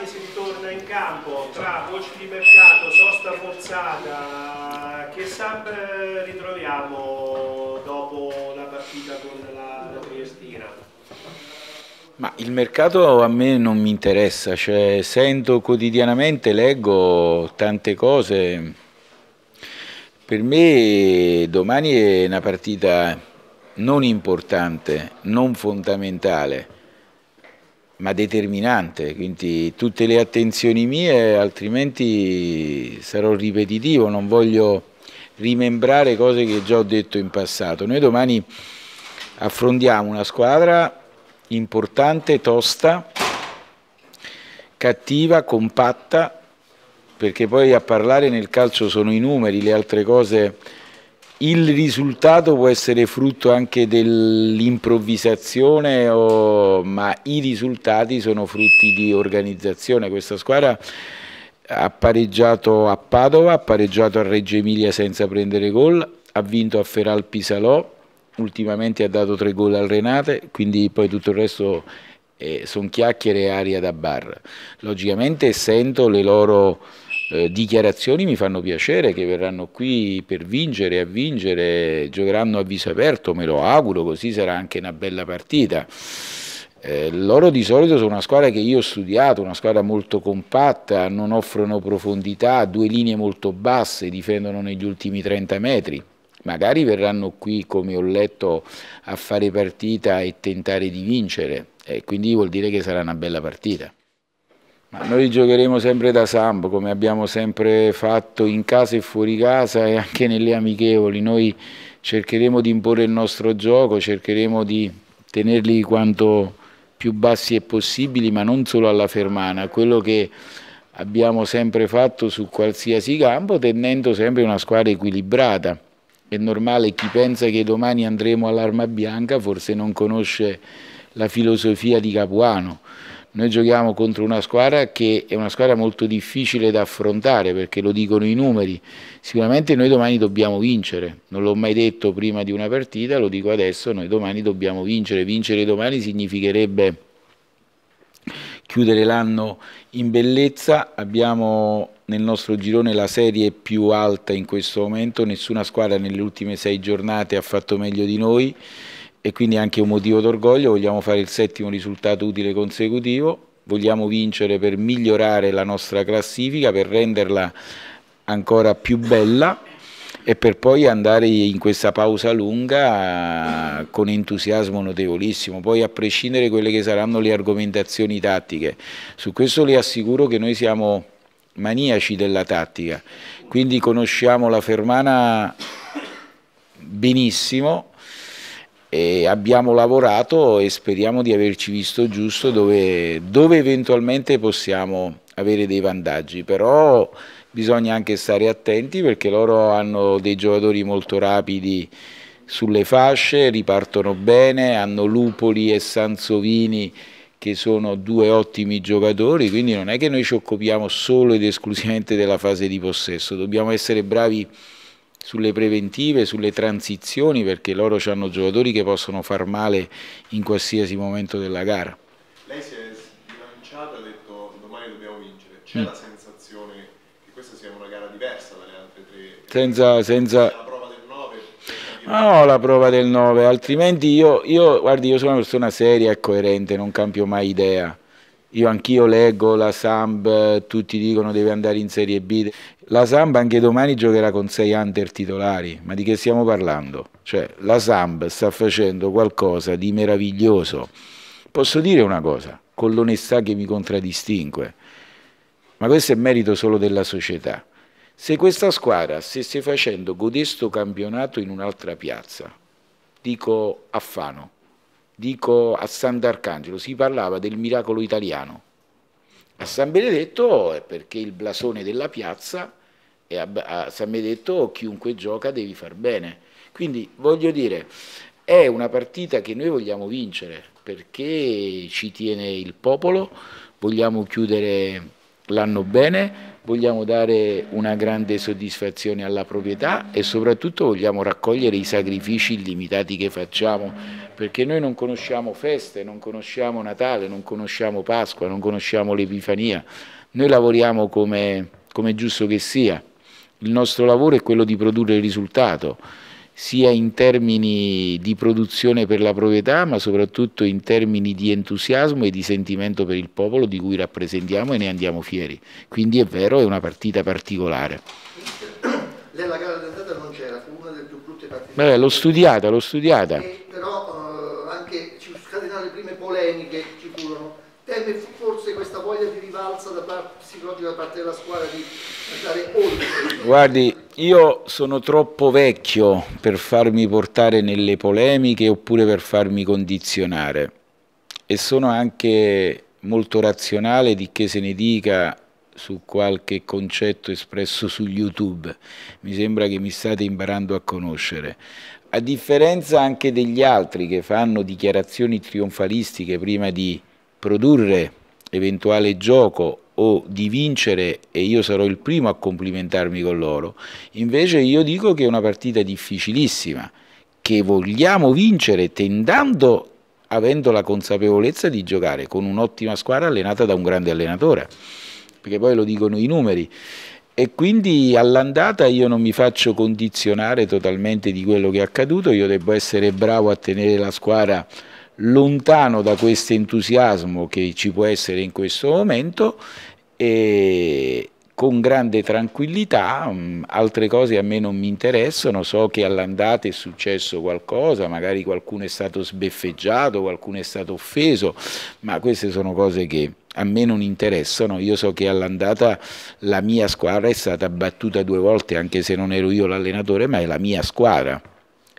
domani si ritorna in campo tra voci di mercato, sosta forzata, che sub ritroviamo dopo la partita con la, la Triestina? Ma il mercato a me non mi interessa, cioè, sento quotidianamente, leggo tante cose. Per me domani è una partita non importante, non fondamentale ma determinante, quindi tutte le attenzioni mie, altrimenti sarò ripetitivo, non voglio rimembrare cose che già ho detto in passato. Noi domani affrontiamo una squadra importante, tosta, cattiva, compatta, perché poi a parlare nel calcio sono i numeri, le altre cose il risultato può essere frutto anche dell'improvvisazione, ma i risultati sono frutti di organizzazione. Questa squadra ha pareggiato a Padova, ha pareggiato a Reggio Emilia senza prendere gol, ha vinto a Feral Pisalò, ultimamente ha dato tre gol al Renate, quindi poi tutto il resto eh, sono chiacchiere e aria da bar. Logicamente sento le loro eh, dichiarazioni mi fanno piacere che verranno qui per vincere, a vincere, giocheranno a viso aperto, me lo auguro, così sarà anche una bella partita. Eh, loro di solito sono una squadra che io ho studiato, una squadra molto compatta, non offrono profondità, due linee molto basse, difendono negli ultimi 30 metri. Magari verranno qui, come ho letto, a fare partita e tentare di vincere, eh, quindi vuol dire che sarà una bella partita. Ma noi giocheremo sempre da Sambo, come abbiamo sempre fatto in casa e fuori casa e anche nelle amichevoli. Noi cercheremo di imporre il nostro gioco, cercheremo di tenerli quanto più bassi e possibili, ma non solo alla fermana, quello che abbiamo sempre fatto su qualsiasi campo, tenendo sempre una squadra equilibrata. È normale chi pensa che domani andremo all'arma bianca forse non conosce la filosofia di Capuano. Noi giochiamo contro una squadra che è una squadra molto difficile da affrontare perché lo dicono i numeri. Sicuramente noi domani dobbiamo vincere, non l'ho mai detto prima di una partita, lo dico adesso, noi domani dobbiamo vincere. Vincere domani significherebbe chiudere l'anno in bellezza, abbiamo nel nostro girone la serie più alta in questo momento, nessuna squadra nelle ultime sei giornate ha fatto meglio di noi e quindi anche un motivo d'orgoglio, vogliamo fare il settimo risultato utile consecutivo, vogliamo vincere per migliorare la nostra classifica, per renderla ancora più bella e per poi andare in questa pausa lunga con entusiasmo notevolissimo, poi a prescindere da quelle che saranno le argomentazioni tattiche. Su questo le assicuro che noi siamo maniaci della tattica, quindi conosciamo la Fermana benissimo, e abbiamo lavorato e speriamo di averci visto giusto dove, dove eventualmente possiamo avere dei vantaggi, però bisogna anche stare attenti perché loro hanno dei giocatori molto rapidi sulle fasce, ripartono bene, hanno Lupoli e Sansovini che sono due ottimi giocatori, quindi non è che noi ci occupiamo solo ed esclusivamente della fase di possesso, dobbiamo essere bravi sulle preventive, sulle transizioni, perché loro hanno giocatori che possono far male in qualsiasi momento della gara. Lei si è sbilanciata, ha detto domani dobbiamo vincere. C'è mm. la sensazione che questa sia una gara diversa dalle altre tre? Senza... Cioè, senza... No, la prova del 9, altrimenti io, io, guardi, io sono una persona seria e coerente, non cambio mai idea. Io anch'io leggo la Samb, tutti dicono deve andare in Serie B. La Samb anche domani giocherà con sei under titolari, ma di che stiamo parlando? Cioè, la Samb sta facendo qualcosa di meraviglioso. Posso dire una cosa, con l'onestà che mi contraddistingue, ma questo è merito solo della società. Se questa squadra stesse facendo codesto campionato in un'altra piazza, dico a Fano, dico a Sant'Arcangelo, si parlava del miracolo italiano. A San Benedetto è perché il blasone della piazza e a, San Benedetto chiunque gioca devi far bene. Quindi voglio dire, è una partita che noi vogliamo vincere perché ci tiene il popolo, vogliamo chiudere l'hanno bene, vogliamo dare una grande soddisfazione alla proprietà e soprattutto vogliamo raccogliere i sacrifici illimitati che facciamo, perché noi non conosciamo feste, non conosciamo Natale, non conosciamo Pasqua, non conosciamo l'Epifania, noi lavoriamo come, come giusto che sia, il nostro lavoro è quello di produrre risultato sia in termini di produzione per la proprietà, ma soprattutto in termini di entusiasmo e di sentimento per il popolo di cui rappresentiamo e ne andiamo fieri. Quindi è vero, è una partita particolare. la gara d'andata non c'era, fu una delle più brutte partite. Beh, l'ho studiata, l'ho studiata. E eh, però eh, anche ci scatenano le prime polemiche che ci furono. Teme forse questa voglia di rivalsa da parte, psicologica da parte della squadra di andare oltre. Guardi, io sono troppo vecchio per farmi portare nelle polemiche oppure per farmi condizionare e sono anche molto razionale di che se ne dica su qualche concetto espresso su YouTube. Mi sembra che mi state imparando a conoscere. A differenza anche degli altri che fanno dichiarazioni trionfalistiche prima di produrre eventuale gioco o di vincere e io sarò il primo a complimentarmi con loro, invece io dico che è una partita difficilissima, che vogliamo vincere tentando, avendo la consapevolezza di giocare con un'ottima squadra allenata da un grande allenatore, perché poi lo dicono i numeri. E quindi all'andata io non mi faccio condizionare totalmente di quello che è accaduto, io devo essere bravo a tenere la squadra lontano da questo entusiasmo che ci può essere in questo momento e con grande tranquillità, mm, altre cose a me non mi interessano, so che all'andata è successo qualcosa, magari qualcuno è stato sbeffeggiato, qualcuno è stato offeso, ma queste sono cose che a me non interessano, io so che all'andata la mia squadra è stata battuta due volte, anche se non ero io l'allenatore, ma è la mia squadra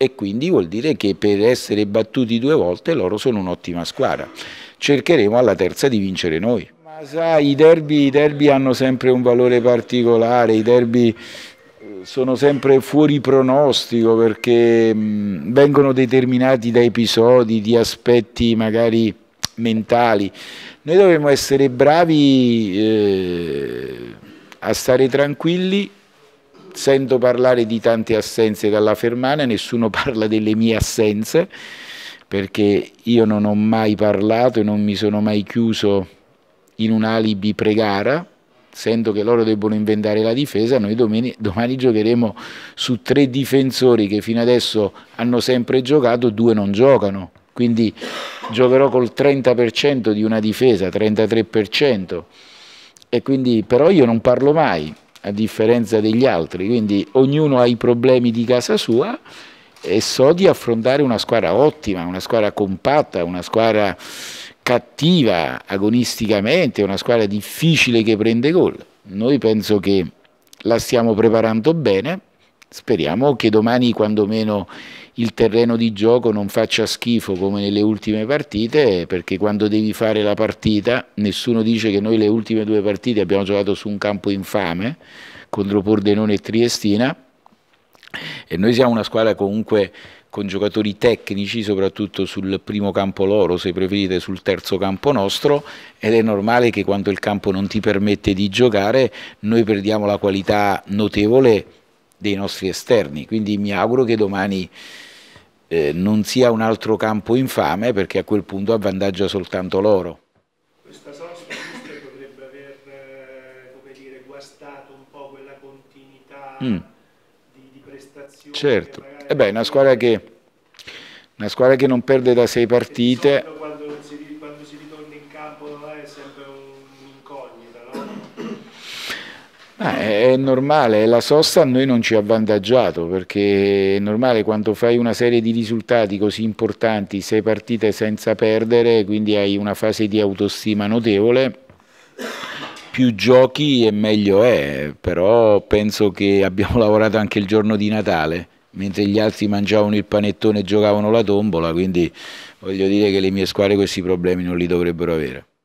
e quindi vuol dire che per essere battuti due volte loro sono un'ottima squadra. Cercheremo alla terza di vincere noi. Ma sai, i derby, i derby hanno sempre un valore particolare, i derby eh, sono sempre fuori pronostico perché mh, mm, vengono determinati da episodi, di aspetti magari mentali. Noi dovremmo essere bravi eh, a stare tranquilli sento parlare di tante assenze dalla Fermana, nessuno parla delle mie assenze, perché io non ho mai parlato e non mi sono mai chiuso in un alibi pregara, sento che loro debbono inventare la difesa, noi domani, domani giocheremo su tre difensori che fino adesso hanno sempre giocato, due non giocano, quindi giocherò col 30% di una difesa, 33%, e quindi, però io non parlo mai, a differenza degli altri, quindi ognuno ha i problemi di casa sua e so di affrontare una squadra ottima, una squadra compatta, una squadra cattiva agonisticamente, una squadra difficile che prende gol. Noi penso che la stiamo preparando bene Speriamo che domani, quando meno, il terreno di gioco non faccia schifo come nelle ultime partite, perché quando devi fare la partita, nessuno dice che noi le ultime due partite abbiamo giocato su un campo infame contro Pordenone e Triestina, e noi siamo una squadra comunque con giocatori tecnici, soprattutto sul primo campo loro, se preferite sul terzo campo nostro, ed è normale che quando il campo non ti permette di giocare noi perdiamo la qualità notevole dei nostri esterni, quindi mi auguro che domani eh, non sia un altro campo infame perché a quel punto avvantaggia soltanto loro. Questa sosta potrebbe aver eh, dire, guastato un po' quella continuità mm. di, di prestazioni. Certo, e eh beh, una squadra, che, una squadra che non perde da sei partite Ah, è normale, la sosta a noi non ci ha avvantaggiato perché è normale quando fai una serie di risultati così importanti, sei partite senza perdere, quindi hai una fase di autostima notevole, più giochi e meglio è, però penso che abbiamo lavorato anche il giorno di Natale, mentre gli altri mangiavano il panettone e giocavano la tombola, quindi voglio dire che le mie squadre questi problemi non li dovrebbero avere.